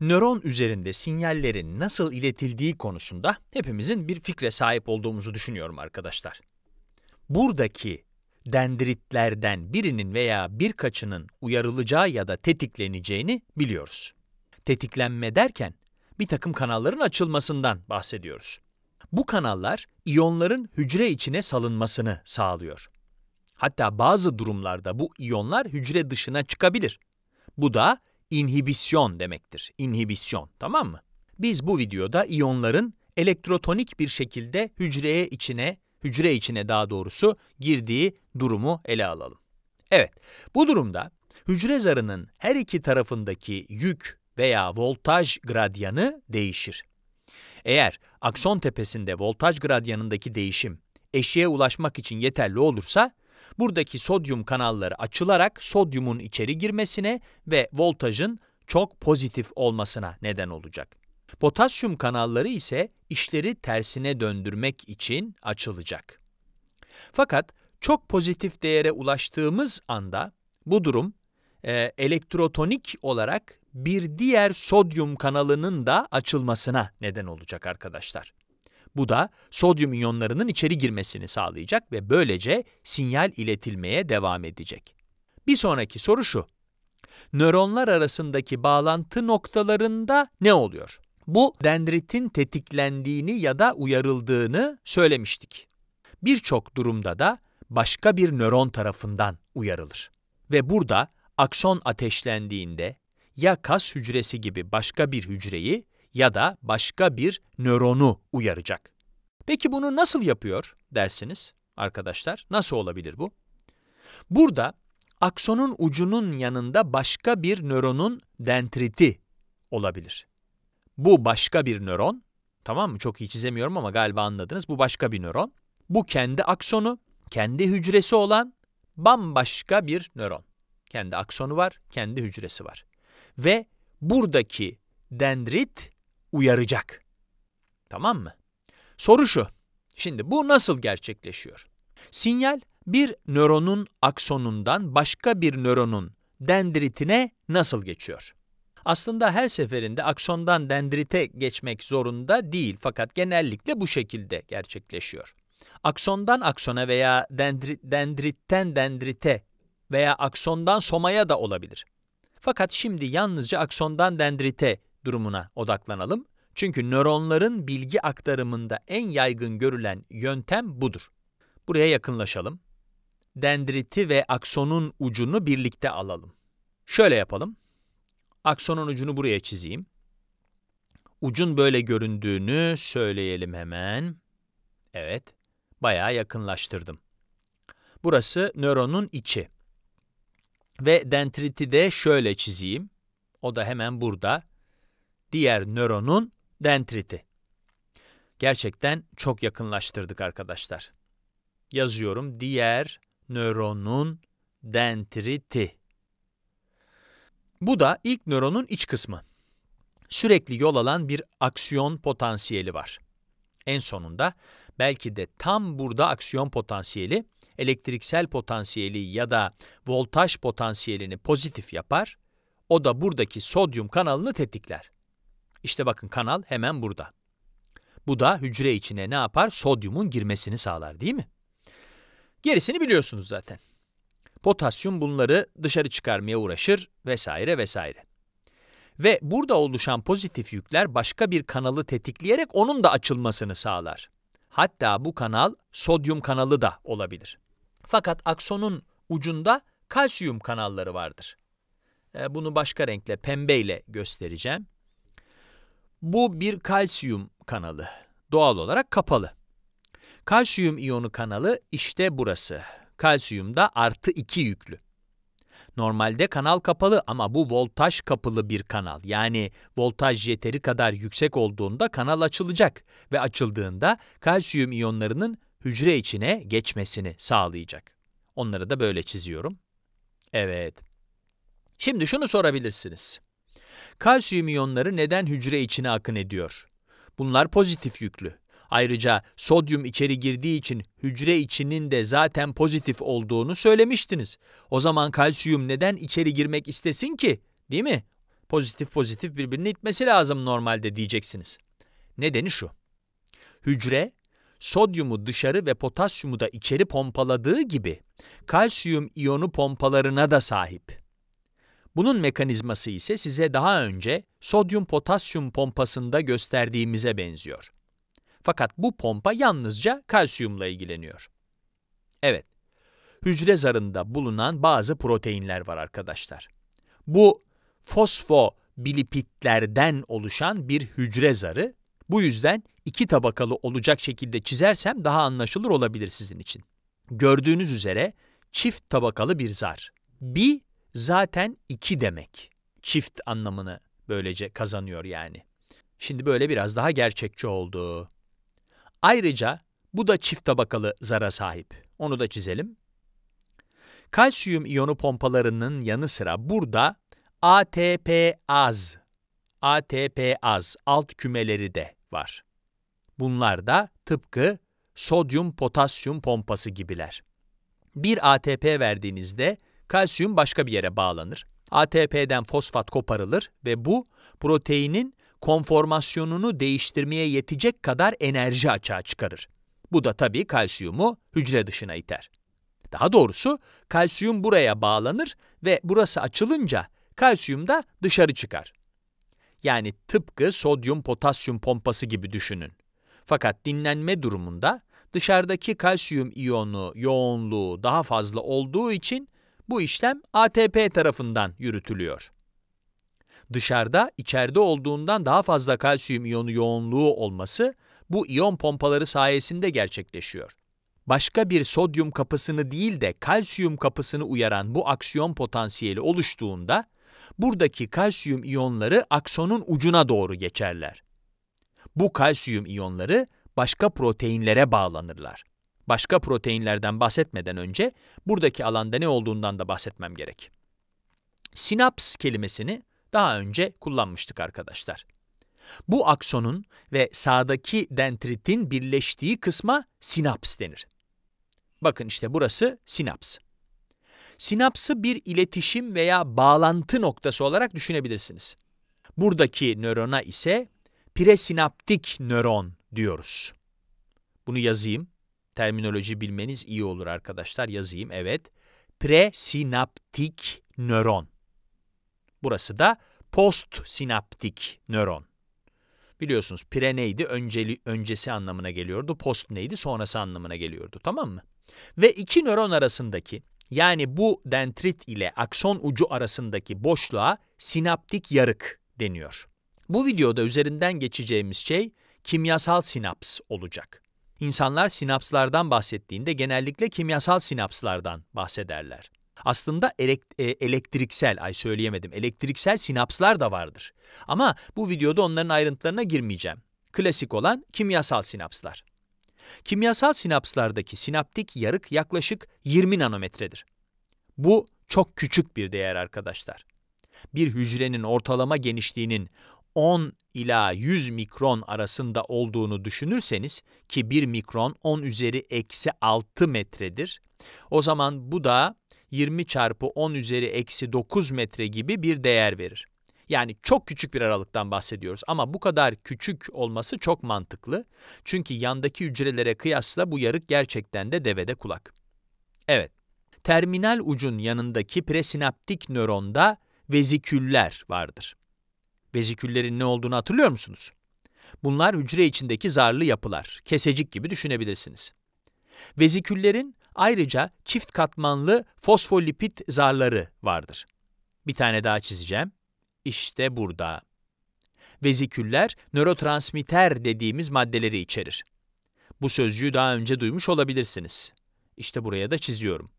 nöron üzerinde sinyallerin nasıl iletildiği konusunda hepimizin bir fikre sahip olduğumuzu düşünüyorum arkadaşlar. Buradaki dendritlerden birinin veya birkaçının uyarılacağı ya da tetikleneceğini biliyoruz. Tetiklenme derken bir takım kanalların açılmasından bahsediyoruz. Bu kanallar iyonların hücre içine salınmasını sağlıyor. Hatta bazı durumlarda bu iyonlar hücre dışına çıkabilir. Bu da inhibisyon demektir. İnhibisyon, tamam mı? Biz bu videoda iyonların elektrotonik bir şekilde hücreye içine, hücre içine daha doğrusu girdiği durumu ele alalım. Evet, bu durumda hücre zarının her iki tarafındaki yük veya voltaj gradyanı değişir. Eğer akson tepesinde voltaj gradyanındaki değişim eşiğe ulaşmak için yeterli olursa, Buradaki sodyum kanalları açılarak sodyumun içeri girmesine ve voltajın çok pozitif olmasına neden olacak. Potasyum kanalları ise işleri tersine döndürmek için açılacak. Fakat çok pozitif değere ulaştığımız anda bu durum e, elektrotonik olarak bir diğer sodyum kanalının da açılmasına neden olacak arkadaşlar. Bu da sodyum iyonlarının içeri girmesini sağlayacak ve böylece sinyal iletilmeye devam edecek. Bir sonraki soru şu. Nöronlar arasındaki bağlantı noktalarında ne oluyor? Bu dendritin tetiklendiğini ya da uyarıldığını söylemiştik. Birçok durumda da başka bir nöron tarafından uyarılır. Ve burada akson ateşlendiğinde ya kas hücresi gibi başka bir hücreyi ya da başka bir nöronu uyaracak. Peki bunu nasıl yapıyor dersiniz arkadaşlar? Nasıl olabilir bu? Burada aksonun ucunun yanında başka bir nöronun dendriti olabilir. Bu başka bir nöron, tamam mı? Çok iyi çizemiyorum ama galiba anladınız. Bu başka bir nöron. Bu kendi aksonu, kendi hücresi olan bambaşka bir nöron. Kendi aksonu var, kendi hücresi var. Ve buradaki dendrit uyaracak. Tamam mı? Soru şu. Şimdi bu nasıl gerçekleşiyor? Sinyal bir nöronun aksonundan başka bir nöronun dendritine nasıl geçiyor? Aslında her seferinde aksondan dendrite geçmek zorunda değil fakat genellikle bu şekilde gerçekleşiyor. Aksondan aksona veya dendri, dendritten dendrite veya aksondan somaya da olabilir. Fakat şimdi yalnızca aksondan dendrite durumuna odaklanalım. Çünkü nöronların bilgi aktarımında en yaygın görülen yöntem budur. Buraya yakınlaşalım. Dendriti ve aksonun ucunu birlikte alalım. Şöyle yapalım. Aksonun ucunu buraya çizeyim. Ucun böyle göründüğünü söyleyelim hemen. Evet, bayağı yakınlaştırdım. Burası nöronun içi. Ve dendriti de şöyle çizeyim. O da hemen burada diğer nöronun dendriti. Gerçekten çok yakınlaştırdık arkadaşlar. Yazıyorum diğer nöronun dendriti. Bu da ilk nöronun iç kısmı. Sürekli yol alan bir aksiyon potansiyeli var. En sonunda belki de tam burada aksiyon potansiyeli elektriksel potansiyeli ya da voltaj potansiyelini pozitif yapar. O da buradaki sodyum kanalını tetikler. İşte bakın kanal hemen burada. Bu da hücre içine ne yapar? Sodyumun girmesini sağlar değil mi? Gerisini biliyorsunuz zaten. Potasyum bunları dışarı çıkarmaya uğraşır vesaire vesaire. Ve burada oluşan pozitif yükler başka bir kanalı tetikleyerek onun da açılmasını sağlar. Hatta bu kanal sodyum kanalı da olabilir. Fakat aksonun ucunda kalsiyum kanalları vardır. E, bunu başka renkle pembeyle göstereceğim. Bu bir kalsiyum kanalı. Doğal olarak kapalı. Kalsiyum iyonu kanalı işte burası. Kalsiyum da artı 2 yüklü. Normalde kanal kapalı ama bu voltaj kapılı bir kanal. Yani voltaj yeteri kadar yüksek olduğunda kanal açılacak ve açıldığında kalsiyum iyonlarının hücre içine geçmesini sağlayacak. Onları da böyle çiziyorum. Evet. Şimdi şunu sorabilirsiniz. Kalsiyum iyonları neden hücre içine akın ediyor? Bunlar pozitif yüklü. Ayrıca sodyum içeri girdiği için hücre içinin de zaten pozitif olduğunu söylemiştiniz. O zaman kalsiyum neden içeri girmek istesin ki? Değil mi? Pozitif pozitif birbirine itmesi lazım normalde diyeceksiniz. Nedeni şu. Hücre sodyumu dışarı ve potasyumu da içeri pompaladığı gibi kalsiyum iyonu pompalarına da sahip. Bunun mekanizması ise size daha önce sodyum potasyum pompasında gösterdiğimize benziyor. Fakat bu pompa yalnızca kalsiyumla ilgileniyor. Evet, hücre zarında bulunan bazı proteinler var arkadaşlar. Bu fosfobilipitlerden oluşan bir hücre zarı. Bu yüzden iki tabakalı olacak şekilde çizersem daha anlaşılır olabilir sizin için. Gördüğünüz üzere çift tabakalı bir zar. Bir zaten iki demek. Çift anlamını böylece kazanıyor yani. Şimdi böyle biraz daha gerçekçi oldu. Ayrıca bu da çift tabakalı zara sahip. Onu da çizelim. Kalsiyum iyonu pompalarının yanı sıra burada ATP az, ATP az alt kümeleri de var. Bunlar da tıpkı sodyum potasyum pompası gibiler. Bir ATP verdiğinizde Kalsiyum başka bir yere bağlanır. ATP'den fosfat koparılır ve bu proteinin konformasyonunu değiştirmeye yetecek kadar enerji açığa çıkarır. Bu da tabii kalsiyumu hücre dışına iter. Daha doğrusu kalsiyum buraya bağlanır ve burası açılınca kalsiyum da dışarı çıkar. Yani tıpkı sodyum potasyum pompası gibi düşünün. Fakat dinlenme durumunda dışarıdaki kalsiyum iyonu yoğunluğu daha fazla olduğu için bu işlem ATP tarafından yürütülüyor. Dışarıda içeride olduğundan daha fazla kalsiyum iyonu yoğunluğu olması bu iyon pompaları sayesinde gerçekleşiyor. Başka bir sodyum kapısını değil de kalsiyum kapısını uyaran bu aksiyon potansiyeli oluştuğunda buradaki kalsiyum iyonları aksonun ucuna doğru geçerler. Bu kalsiyum iyonları başka proteinlere bağlanırlar başka proteinlerden bahsetmeden önce buradaki alanda ne olduğundan da bahsetmem gerek. Sinaps kelimesini daha önce kullanmıştık arkadaşlar. Bu aksonun ve sağdaki dendritin birleştiği kısma sinaps denir. Bakın işte burası sinaps. Sinapsı bir iletişim veya bağlantı noktası olarak düşünebilirsiniz. Buradaki nörona ise presinaptik nöron diyoruz. Bunu yazayım terminoloji bilmeniz iyi olur arkadaşlar. Yazayım evet. Presinaptik nöron. Burası da postsinaptik nöron. Biliyorsunuz pre neydi? Önceli, öncesi anlamına geliyordu. Post neydi? Sonrası anlamına geliyordu. Tamam mı? Ve iki nöron arasındaki yani bu dendrit ile akson ucu arasındaki boşluğa sinaptik yarık deniyor. Bu videoda üzerinden geçeceğimiz şey kimyasal sinaps olacak. İnsanlar sinapslardan bahsettiğinde genellikle kimyasal sinapslardan bahsederler. Aslında e, elektriksel, ay söyleyemedim, elektriksel sinapslar da vardır. Ama bu videoda onların ayrıntılarına girmeyeceğim. Klasik olan kimyasal sinapslar. Kimyasal sinapslardaki sinaptik yarık yaklaşık 20 nanometredir. Bu çok küçük bir değer arkadaşlar. Bir hücrenin ortalama genişliğinin 10 ila 100 mikron arasında olduğunu düşünürseniz ki 1 mikron 10 üzeri eksi 6 metredir. O zaman bu da 20 çarpı 10 üzeri eksi 9 metre gibi bir değer verir. Yani çok küçük bir aralıktan bahsediyoruz ama bu kadar küçük olması çok mantıklı. Çünkü yandaki hücrelere kıyasla bu yarık gerçekten de devede kulak. Evet, terminal ucun yanındaki presinaptik nöronda veziküller vardır. Veziküllerin ne olduğunu hatırlıyor musunuz? Bunlar hücre içindeki zarlı yapılar, kesecik gibi düşünebilirsiniz. Veziküllerin ayrıca çift katmanlı fosfolipid zarları vardır. Bir tane daha çizeceğim. İşte burada. Veziküller nörotransmitter dediğimiz maddeleri içerir. Bu sözcüğü daha önce duymuş olabilirsiniz. İşte buraya da çiziyorum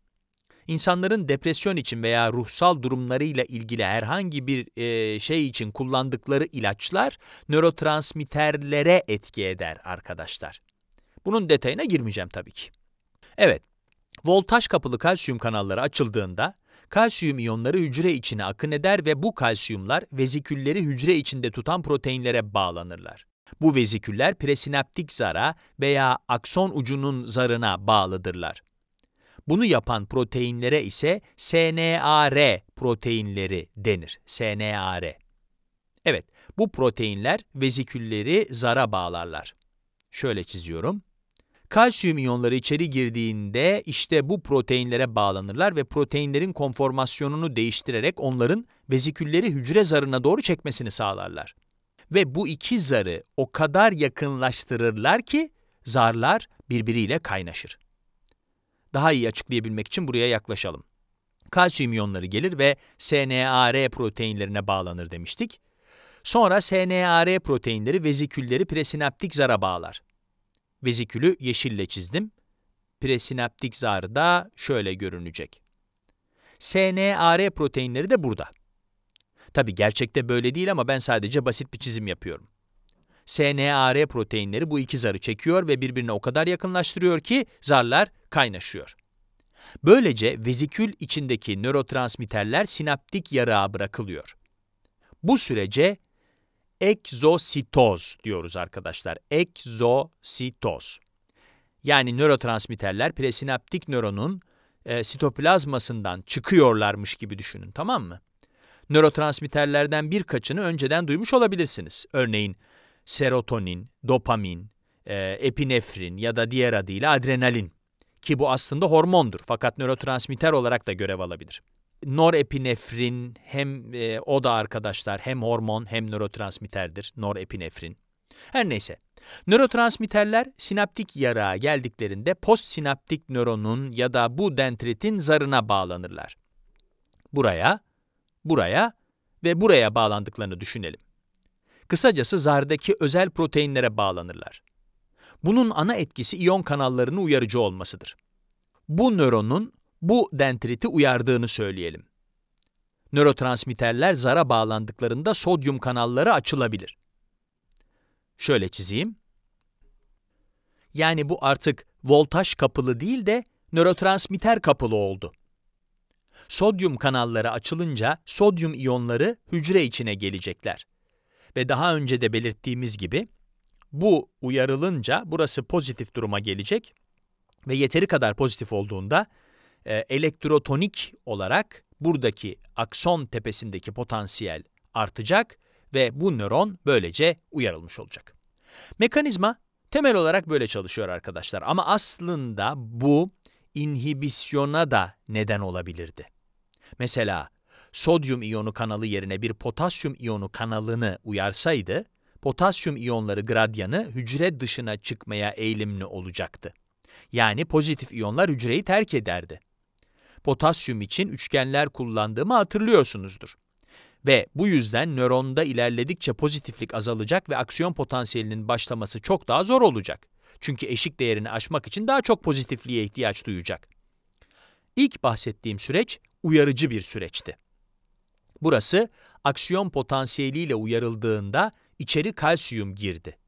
insanların depresyon için veya ruhsal durumlarıyla ilgili herhangi bir e, şey için kullandıkları ilaçlar nörotransmitterlere etki eder arkadaşlar. Bunun detayına girmeyeceğim tabii ki. Evet, voltaj kapılı kalsiyum kanalları açıldığında kalsiyum iyonları hücre içine akın eder ve bu kalsiyumlar vezikülleri hücre içinde tutan proteinlere bağlanırlar. Bu veziküller presinaptik zara veya akson ucunun zarına bağlıdırlar. Bunu yapan proteinlere ise SNAR proteinleri denir. SNAR. Evet, bu proteinler vezikülleri zara bağlarlar. Şöyle çiziyorum. Kalsiyum iyonları içeri girdiğinde işte bu proteinlere bağlanırlar ve proteinlerin konformasyonunu değiştirerek onların vezikülleri hücre zarına doğru çekmesini sağlarlar. Ve bu iki zarı o kadar yakınlaştırırlar ki zarlar birbiriyle kaynaşır daha iyi açıklayabilmek için buraya yaklaşalım. Kalsiyum iyonları gelir ve SNAR proteinlerine bağlanır demiştik. Sonra SNAR proteinleri vezikülleri presinaptik zara bağlar. Vezikülü yeşille çizdim. Presinaptik zar da şöyle görünecek. SNAR proteinleri de burada. Tabi gerçekte böyle değil ama ben sadece basit bir çizim yapıyorum. SNAR proteinleri bu iki zarı çekiyor ve birbirine o kadar yakınlaştırıyor ki zarlar kaynaşıyor. Böylece vezikül içindeki nörotransmitterler sinaptik yarağa bırakılıyor. Bu sürece egzositoz diyoruz arkadaşlar. Egzositoz. Yani nörotransmitterler presinaptik nöronun e, sitoplazmasından çıkıyorlarmış gibi düşünün tamam mı? Nörotransmitterlerden birkaçını önceden duymuş olabilirsiniz. Örneğin serotonin, dopamin, e, epinefrin ya da diğer adıyla adrenalin ki bu aslında hormondur fakat nörotransmitter olarak da görev alabilir. Norepinefrin hem e, o da arkadaşlar hem hormon hem nörotransmitterdir norepinefrin. Her neyse. Nörotransmitterler sinaptik yarağa geldiklerinde postsinaptik nöronun ya da bu dendritin zarına bağlanırlar. Buraya, buraya ve buraya bağlandıklarını düşünelim. Kısacası zardaki özel proteinlere bağlanırlar. Bunun ana etkisi iyon kanallarını uyarıcı olmasıdır. Bu nöronun bu dendriti uyardığını söyleyelim. Nörotransmitterler zara bağlandıklarında sodyum kanalları açılabilir. Şöyle çizeyim. Yani bu artık voltaj kapılı değil de nörotransmitter kapılı oldu. Sodyum kanalları açılınca sodyum iyonları hücre içine gelecekler. Ve daha önce de belirttiğimiz gibi bu uyarılınca burası pozitif duruma gelecek ve yeteri kadar pozitif olduğunda e, elektrotonik olarak buradaki akson tepesindeki potansiyel artacak ve bu nöron böylece uyarılmış olacak. Mekanizma temel olarak böyle çalışıyor arkadaşlar ama aslında bu inhibisyona da neden olabilirdi. Mesela sodyum iyonu kanalı yerine bir potasyum iyonu kanalını uyarsaydı potasyum iyonları gradyanı hücre dışına çıkmaya eğilimli olacaktı. Yani pozitif iyonlar hücreyi terk ederdi. Potasyum için üçgenler kullandığımı hatırlıyorsunuzdur. Ve bu yüzden nöronda ilerledikçe pozitiflik azalacak ve aksiyon potansiyelinin başlaması çok daha zor olacak. Çünkü eşik değerini aşmak için daha çok pozitifliğe ihtiyaç duyacak. İlk bahsettiğim süreç uyarıcı bir süreçti. Burası aksiyon potansiyeliyle uyarıldığında içeri kalsiyum girdi.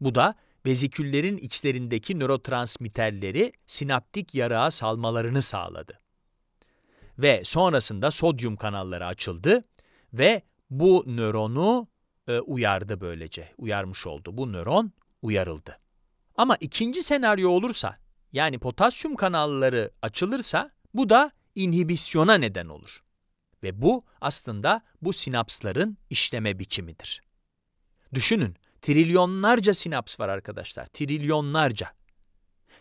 Bu da veziküllerin içlerindeki nörotransmitterleri sinaptik yarığa salmalarını sağladı. Ve sonrasında sodyum kanalları açıldı ve bu nöronu e, uyardı böylece. Uyarmış oldu. Bu nöron uyarıldı. Ama ikinci senaryo olursa, yani potasyum kanalları açılırsa bu da inhibisyona neden olur. Ve bu aslında bu sinapsların işleme biçimidir. Düşünün trilyonlarca sinaps var arkadaşlar. Trilyonlarca.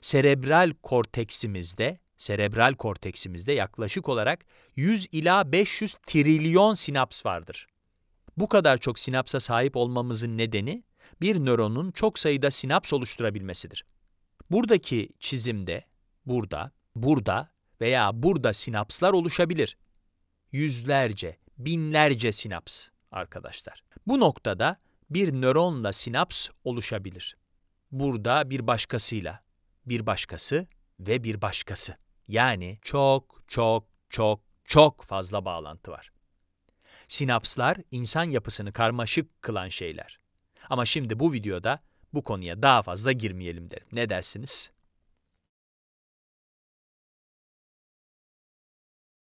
Serebral korteksimizde, serebral korteksimizde yaklaşık olarak 100 ila 500 trilyon sinaps vardır. Bu kadar çok sinapsa sahip olmamızın nedeni bir nöronun çok sayıda sinaps oluşturabilmesidir. Buradaki çizimde burada, burada veya burada sinapslar oluşabilir. Yüzlerce, binlerce sinaps arkadaşlar. Bu noktada bir nöronla sinaps oluşabilir. Burada bir başkasıyla, bir başkası ve bir başkası. Yani çok çok çok çok fazla bağlantı var. Sinapslar insan yapısını karmaşık kılan şeyler. Ama şimdi bu videoda bu konuya daha fazla girmeyelim derim. Ne dersiniz?